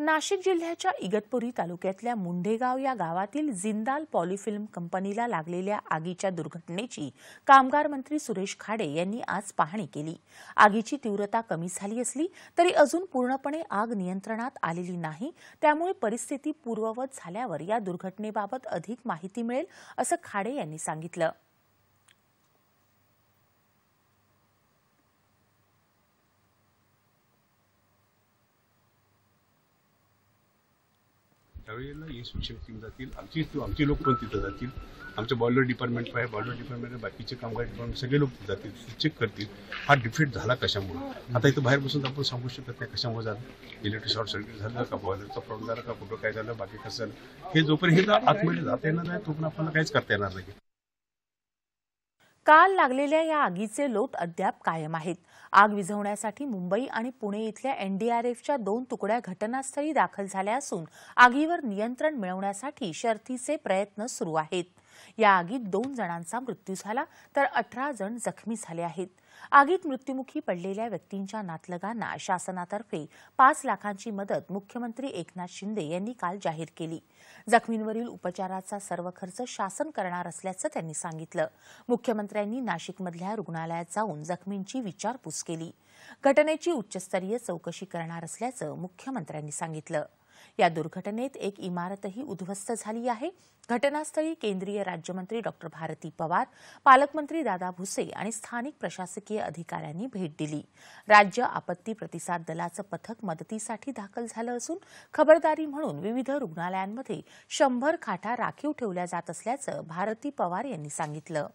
नाशिक जिल्ह्याच्या इगतपुरी तालुक्यातल्या मुंढेगाव या गावातील जिंदाल पॉलिफिल्म कंपनीला लागलेल्या आगीच्या दुर्घटनेची कामगार मंत्री सुरेश खाडे यांनी आज पाहणी केली आगीची तीव्रता कमी झाली असली तरी अजून पूर्णपणे आग नियंत्रणात आलेली नाही त्यामुळे परिस्थिती पूर्ववत झाल्यावर या दुर्घटनेबाबत अधिक माहिती मिळेल असं खाडे यांनी सांगितलं त्यावेळेला हे शिक्षक टीम जातील आमची आमचे लोक पण तिथं जातील आमचं बॉयलर डिपार्टमेंट आहे बॉयलर डिपार्टमेंट बाकीचे कामगार डिपार्टमेंट सगळे लोक जातील चेक करतील हा डिफेक्ट झाला कशामुळे आता इथं बाहेर बसून आपण सांगू शकत त्या कशामुळे झालं इलेक्ट्रिक शॉर्ट सर्किट झालं का बॉयलरचा प्रॉब्लेम झाला का कुठं काय झालं बाकी कसं झालं हे जोपर्यंत हे आतमध्ये जाता येणार नाही तोपर्यंत आपल्याला काहीच करता येणार नाही काल लागलेल्या या आगीचे लोट अद्याप कायम आहेत आग विझवण्यासाठी मुंबई आणि पुणे इथल्या एनडीआरएफच्या दोन तुकड्या घटनास्थळी दाखल झाल्या असून आगीवर नियंत्रण मिळवण्यासाठी शर्थीचे प्रयत्न सुरू आहेत या आगीत दोन जणांचा मृत्यू झाला तर अठरा जण जखमी झाले आहेत आगीत मृत्यूमुखी पडलेल्या व्यक्तींच्या नातलगांना शासनातर्फे पाच लाखांची मदत मुख्यमंत्री एकनाथ शिंदे यांनी काल जाहीर केली जखमींवरील उपचाराचा सर्व खर्च शासन करणार असल्याचं त्यांनी सांगितलं मुख्यमंत्र्यांनी नाशिकमधल्या रुग्णालयात जाऊन जखमींची विचारपूस केली घटनेची उच्चस्तरीय चौकशी करणार असल्याचं मुख्यमंत्र्यांनी सांगितलं या दुर्घटनेत एक इमारतही उद्ध्वस्त झाली आहे घटनास्थळी केंद्रीय राज्यमंत्री डॉक्टर भारती पवार पालकमंत्री दादा भुसे आणि स्थानिक प्रशासकीय अधिकाऱ्यांनी भेट दिली राज्य आपत्ती प्रतिसाद दलाचं पथक मदतीसाठी दाखल झालं असून खबरदारी म्हणून विविध रुग्णालयांमध्ये शंभर खाटा राखीव ठेवल्या जात असल्याचं भारती पवार यांनी सांगितलं